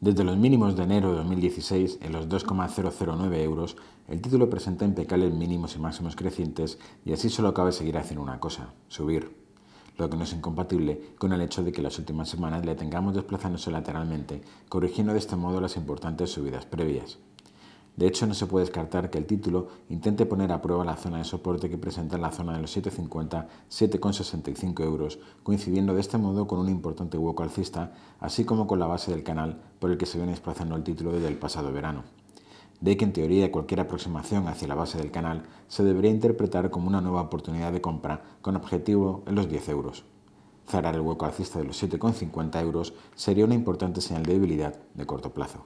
Desde los mínimos de enero de 2016, en los 2,009 euros, el título presenta impecables mínimos y máximos crecientes y así solo cabe seguir haciendo una cosa, subir. Lo que no es incompatible con el hecho de que las últimas semanas le tengamos desplazándose lateralmente, corrigiendo de este modo las importantes subidas previas. De hecho, no se puede descartar que el título intente poner a prueba la zona de soporte que presenta en la zona de los 7,50-7,65 euros, coincidiendo de este modo con un importante hueco alcista, así como con la base del canal por el que se viene desplazando el título desde el pasado verano. De que en teoría cualquier aproximación hacia la base del canal se debería interpretar como una nueva oportunidad de compra con objetivo en los 10 euros. Cerrar el hueco alcista de los 7,50 euros sería una importante señal de debilidad de corto plazo.